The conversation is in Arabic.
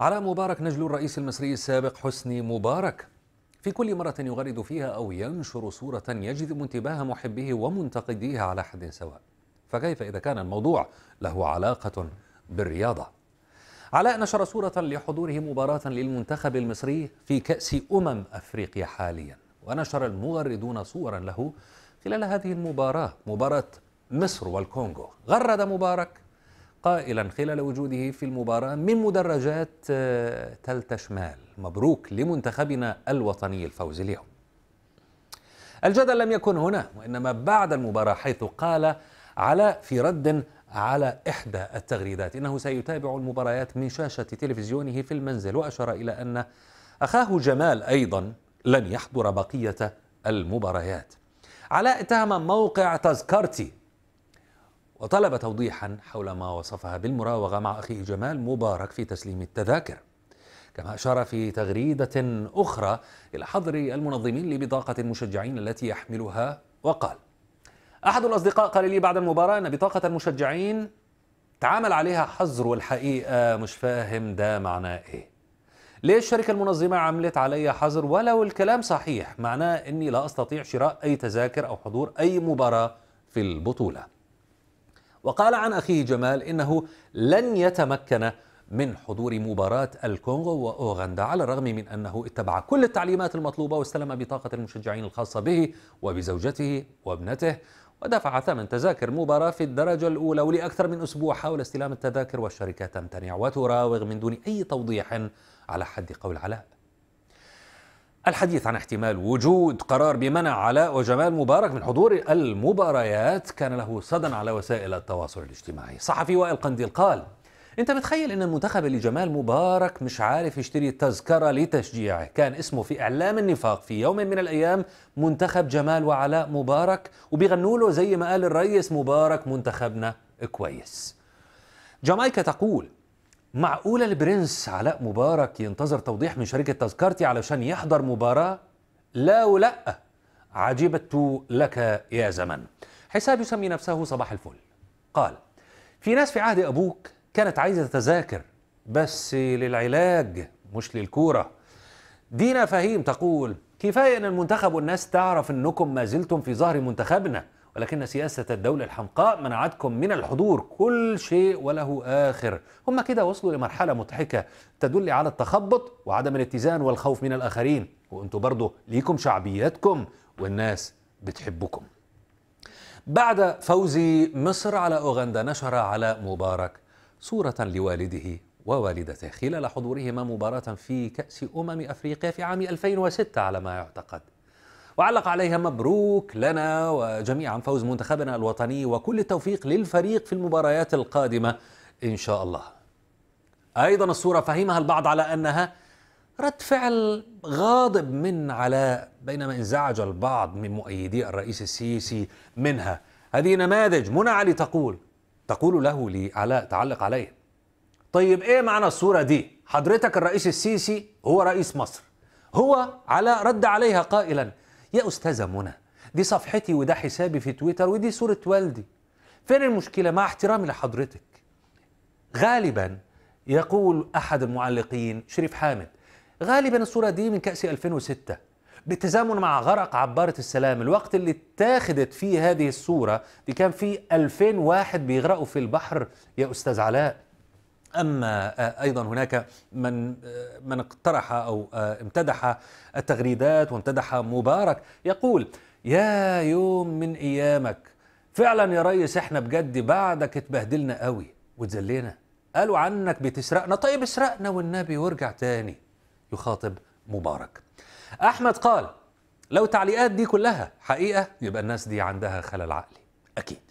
على مبارك نجل الرئيس المصري السابق حسني مبارك في كل مرة يغرد فيها أو ينشر صورة يجذب انتباه محبيه ومنتقديه على حد سواء فكيف إذا كان الموضوع له علاقة بالرياضة علاء نشر صورة لحضوره مباراة للمنتخب المصري في كأس أمم أفريقيا حاليا ونشر المغردون صورا له خلال هذه المباراة مباراة مصر والكونغو غرد مبارك قائلا خلال وجوده في المباراة من مدرجات آه، تلت شمال مبروك لمنتخبنا الوطني الفوز اليوم الجدل لم يكن هنا وإنما بعد المباراة حيث قال على في رد على إحدى التغريدات إنه سيتابع المباريات من شاشة تلفزيونه في المنزل وأشار إلى أن أخاه جمال أيضا لن يحضر بقية المباريات علاء اتهم موقع تذكرتي وطلب توضيحا حول ما وصفها بالمراوغة مع أخيه جمال مبارك في تسليم التذاكر كما أشار في تغريدة أخرى إلى حظر المنظمين لبطاقة المشجعين التي يحملها وقال أحد الأصدقاء قال لي بعد المباراة أن بطاقة المشجعين تعامل عليها حظر والحقيقة مش فاهم ده معناه إيه ليه الشركة المنظمة عملت علي حظر ولو الكلام صحيح معناه أني لا أستطيع شراء أي تذاكر أو حضور أي مباراة في البطولة وقال عن أخيه جمال إنه لن يتمكن من حضور مباراة الكونغو وأوغندا على الرغم من أنه اتبع كل التعليمات المطلوبة واستلم بطاقة المشجعين الخاصة به وبزوجته وابنته ودفع ثمن تذاكر مباراة في الدرجة الأولى ولأكثر من أسبوع حاول استلام التذاكر والشركة تمتنع وتراوغ من دون أي توضيح على حد قول علاء الحديث عن احتمال وجود قرار بمنع علاء وجمال مبارك من حضور المباريات كان له صدى على وسائل التواصل الاجتماعي صحفي وائل قنديل قال انت متخيل ان المنتخب اللي جمال مبارك مش عارف يشتري تذكرة لتشجيعه كان اسمه في اعلام النفاق في يوم من الايام منتخب جمال وعلاء مبارك وبيغنوا له زي ما قال الرئيس مبارك منتخبنا كويس جامايكا تقول معقولة البرنس علاء مبارك ينتظر توضيح من شركة تذكرتي علشان يحضر مباراة؟ لا ولا عجبت لك يا زمن حساب يسمي نفسه صباح الفل قال في ناس في عهد أبوك كانت عايزة تذاكر بس للعلاج مش للكورة دينا فهيم تقول كفاية أن المنتخب والناس تعرف أنكم ما زلتم في ظهر منتخبنا ولكن سياسة الدولة الحمقاء منعتكم من الحضور كل شيء وله آخر هم كده وصلوا لمرحلة مضحكة تدل على التخبط وعدم الاتزان والخوف من الآخرين وانتوا برضه ليكم شعبياتكم والناس بتحبكم بعد فوز مصر على أوغندا نشر على مبارك صورة لوالده ووالدته خلال حضورهما مباراة في كأس أمم أفريقيا في عام 2006 على ما يعتقد وعلق عليها مبروك لنا وجميعا فوز منتخبنا الوطني وكل التوفيق للفريق في المباريات القادمة إن شاء الله أيضا الصورة فهمها البعض على أنها رد فعل غاضب من علاء بينما انزعج البعض من مؤيدي الرئيس السيسي منها هذه نماذج منى علي تقول تقول له لعلاء تعلق عليه طيب ايه معنى الصورة دي حضرتك الرئيس السيسي هو رئيس مصر هو علاء رد عليها قائلا يا أستاذة منى دي صفحتي وده حسابي في تويتر ودي صورة والدي فين المشكلة مع احترامي لحضرتك غالبا يقول أحد المعلقين شريف حامد غالبا الصورة دي من كأس 2006 بالتزامن مع غرق عبارة السلام الوقت اللي اتاخدت فيه هذه الصورة دي كان فيه 2000 واحد بيغرقوا في البحر يا أستاذ علاء أما آه، أيضا هناك من آه، من اقترح أو آه، امتدح التغريدات وامتدح مبارك يقول يا يوم من أيامك فعلا يا ريس احنا بجد بعدك اتبهدلنا قوي وتزلينا قالوا عنك بتسرقنا طيب اسرقنا والنبي وارجع تاني يخاطب مبارك أحمد قال لو تعليقات دي كلها حقيقة يبقى الناس دي عندها خلل عقلي أكيد